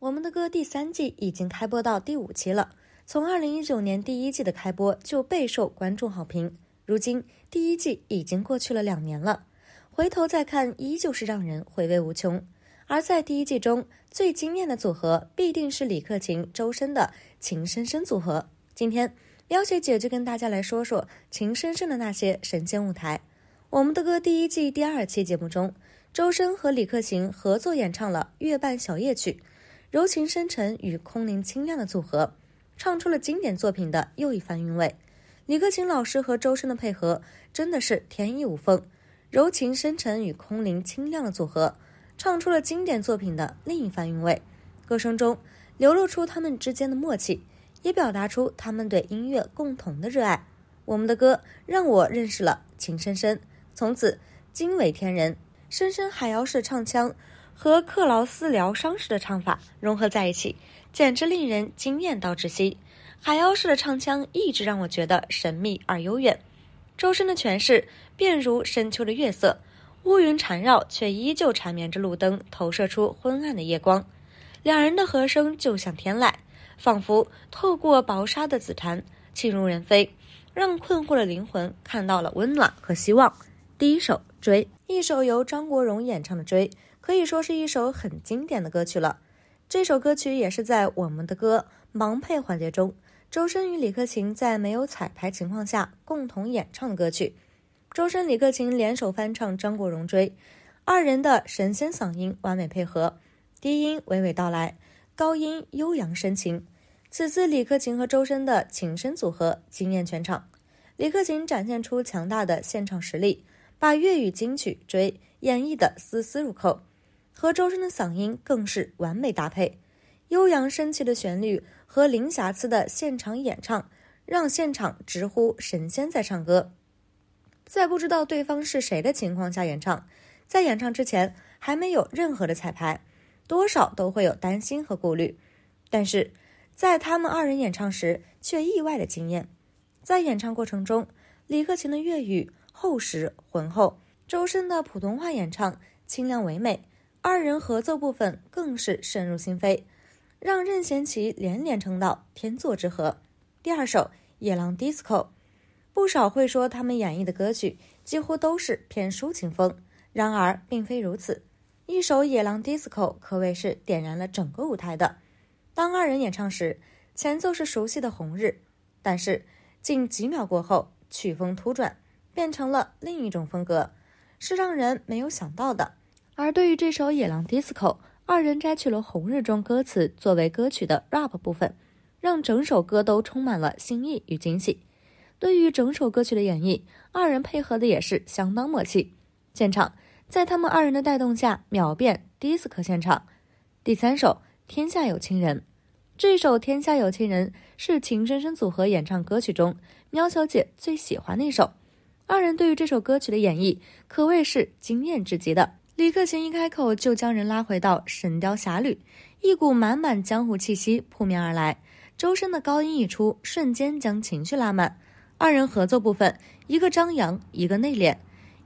我们的歌第三季已经开播到第五期了。从二零一九年第一季的开播就备受观众好评，如今第一季已经过去了两年了，回头再看依旧是让人回味无穷。而在第一季中最惊艳的组合必定是李克勤、周深的“情深深”组合。今天喵姐姐就跟大家来说说“情深深”的那些神仙舞台。我们的歌第一季第二期节目中，周深和李克勤合作演唱了《月半小夜曲》。柔情深沉与空灵清亮的组合，唱出了经典作品的又一番韵味。李克勤老师和周深的配合真的是天衣无缝。柔情深沉与空灵清亮的组合，唱出了经典作品的另一番韵味。歌声中流露出他们之间的默契，也表达出他们对音乐共同的热爱。我们的歌让我认识了情深深，从此惊为天人。深深海妖式唱腔。和克劳斯疗伤式的唱法融合在一起，简直令人惊艳到窒息。海妖式的唱腔一直让我觉得神秘而悠远。周深的诠释，便如深秋的月色，乌云缠绕，却依旧缠绵着路灯，投射出昏暗的夜光。两人的和声就像天籁，仿佛透过薄纱的紫檀，沁入人肺，让困惑的灵魂看到了温暖和希望。第一首《追》，一首由张国荣演唱的《追》。可以说是一首很经典的歌曲了。这首歌曲也是在我们的歌盲配环节中，周深与李克勤在没有彩排情况下共同演唱的歌曲。周深、李克勤联手翻唱张国荣《追》，二人的神仙嗓音完美配合，低音娓娓道来，高音悠扬深情。此次李克勤和周深的琴声组合惊艳全场，李克勤展现出强大的现场实力，把粤语金曲《追》演绎的丝丝入扣。和周深的嗓音更是完美搭配，悠扬深情的旋律和零瑕疵的现场演唱，让现场直呼神仙在唱歌。在不知道对方是谁的情况下演唱，在演唱之前还没有任何的彩排，多少都会有担心和顾虑。但是，在他们二人演唱时却意外的惊艳。在演唱过程中，李克勤的粤语厚实浑厚，周深的普通话演唱清亮唯美。二人合奏部分更是深入心扉，让任贤齐连连称道“天作之合”。第二首《野狼 DISCO》，不少会说他们演绎的歌曲几乎都是偏抒情风，然而并非如此。一首《野狼 DISCO》可谓是点燃了整个舞台的。当二人演唱时，前奏是熟悉的《红日》，但是近几秒过后，曲风突转，变成了另一种风格，是让人没有想到的。而对于这首《野狼 DISCO》，二人摘取了《红日》中歌词作为歌曲的 rap 部分，让整首歌都充满了新意与惊喜。对于整首歌曲的演绎，二人配合的也是相当默契。现场在他们二人的带动下，秒变 disco 现场。第三首《天下有情人》，这首《天下有情人》是情深深组合演唱歌曲中喵小姐最喜欢的一首，二人对于这首歌曲的演绎可谓是惊艳至极的。李克勤一开口就将人拉回到《神雕侠侣》，一股满满江湖气息扑面而来。周深的高音一出，瞬间将情绪拉满。二人合作部分，一个张扬，一个内敛，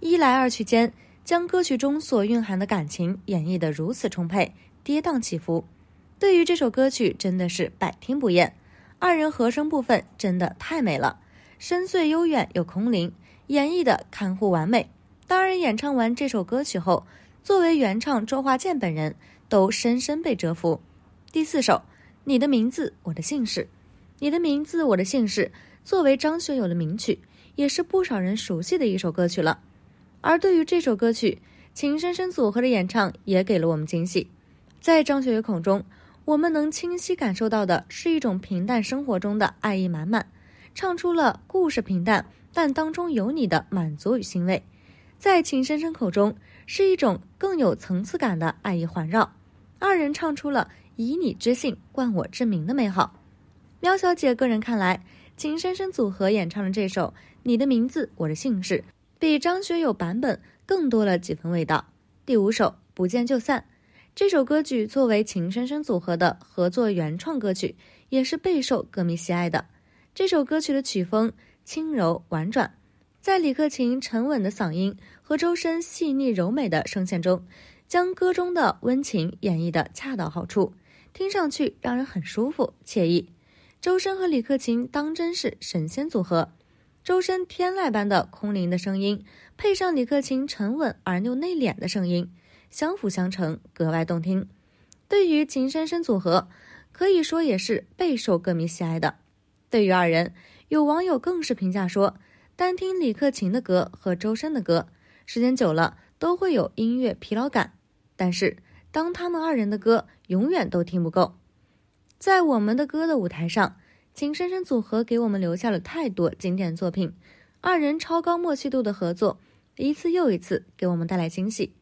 一来二去间，将歌曲中所蕴含的感情演绎得如此充沛，跌宕起伏。对于这首歌曲，真的是百听不厌。二人和声部分真的太美了，深邃悠远又空灵，演绎的看护完美。当然，演唱完这首歌曲后，作为原唱周华健本人都深深被折服。第四首《你的名字，我的姓氏》，《你的名字，我的姓氏》作为张学友的名曲，也是不少人熟悉的一首歌曲了。而对于这首歌曲，情深深组合的演唱也给了我们惊喜。在张学友口中，我们能清晰感受到的是一种平淡生活中的爱意满满，唱出了故事平淡，但当中有你的满足与欣慰。在秦深深口中，是一种更有层次感的爱意环绕，二人唱出了以你之性冠我之名的美好。喵小姐个人看来，秦深深组合演唱的这首《你的名字我的姓氏》比张学友版本更多了几分味道。第五首《不见就散》，这首歌曲作为情深深组合的合作原创歌曲，也是备受歌迷喜爱的。这首歌曲的曲风轻柔婉转。在李克勤沉稳的嗓音和周深细腻柔美的声线中，将歌中的温情演绎的恰到好处，听上去让人很舒服惬意。周深和李克勤当真是神仙组合，周深天籁般的空灵的声音配上李克勤沉稳而又内敛的声音，相辅相成，格外动听。对于秦深深组合，可以说也是备受歌迷喜爱的。对于二人，有网友更是评价说。单听李克勤的歌和周深的歌，时间久了都会有音乐疲劳感。但是，当他们二人的歌永远都听不够。在《我们的歌》的舞台上，情深深组合给我们留下了太多经典作品。二人超高默契度的合作，一次又一次给我们带来惊喜。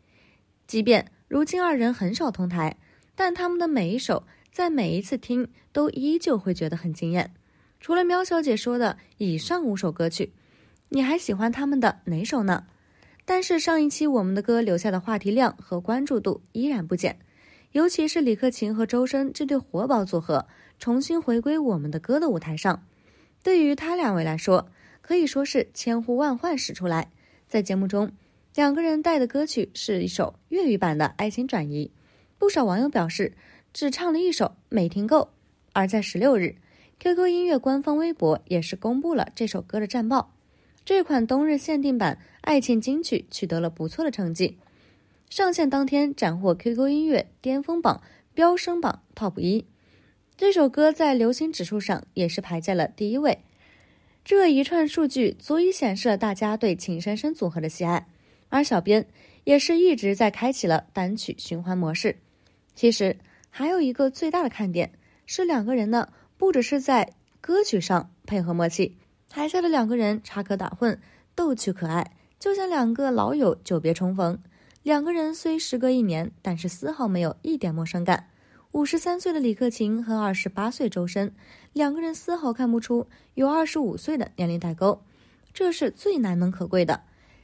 即便如今二人很少同台，但他们的每一首，在每一次听，都依旧会觉得很惊艳。除了喵小姐说的以上五首歌曲。你还喜欢他们的哪首呢？但是上一期我们的歌留下的话题量和关注度依然不减，尤其是李克勤和周深这对活宝组合重新回归《我们的歌》的舞台上，对于他两位来说可以说是千呼万唤始出来。在节目中，两个人带的歌曲是一首粤语版的爱情转移，不少网友表示只唱了一首没听够。而在十六日，QQ 音乐官方微博也是公布了这首歌的战报。这款冬日限定版爱情金曲取得了不错的成绩，上线当天斩获 QQ 音乐巅峰榜飙升榜 TOP 一，这首歌在流行指数上也是排在了第一位。这一串数据足以显示了大家对秦深深组合的喜爱，而小编也是一直在开启了单曲循环模式。其实还有一个最大的看点是两个人呢，不只是在歌曲上配合默契。台下的两个人插科打诨，逗趣可爱，就像两个老友久别重逢。两个人虽时隔一年，但是丝毫没有一点陌生感。五十三岁的李克勤和二十八岁周深，两个人丝毫看不出有二十五岁的年龄代沟，这是最难能可贵的。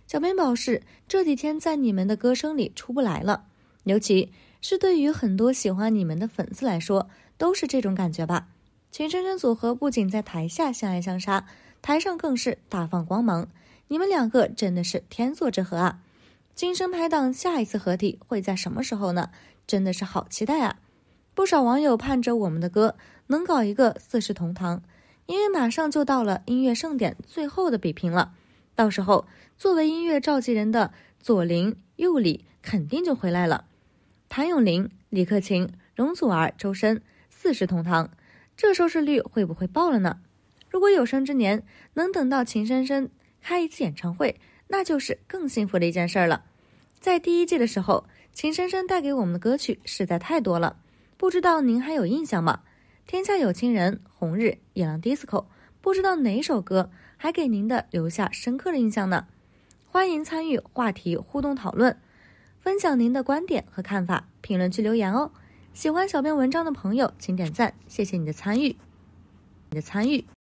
小编表示，这几天在你们的歌声里出不来了，尤其是对于很多喜欢你们的粉丝来说，都是这种感觉吧。情深深组合不仅在台下相爱相杀。台上更是大放光芒，你们两个真的是天作之合啊！今生拍档下一次合体会在什么时候呢？真的是好期待啊！不少网友盼着我们的歌能搞一个四世同堂，因为马上就到了音乐盛典最后的比拼了，到时候作为音乐召集人的左麟右李肯定就回来了。谭咏麟、李克勤、容祖儿、周深四世同堂，这收视率会不会爆了呢？如果有生之年能等到秦深深开一次演唱会，那就是更幸福的一件事儿了。在第一季的时候，秦深深带给我们的歌曲实在太多了，不知道您还有印象吗？天下有情人、红日、野狼 DISCO，不知道哪首歌还给您的留下深刻的印象呢？欢迎参与话题互动讨论，分享您的观点和看法，评论区留言哦。喜欢小编文章的朋友请点赞，谢谢你的参与，你的参与。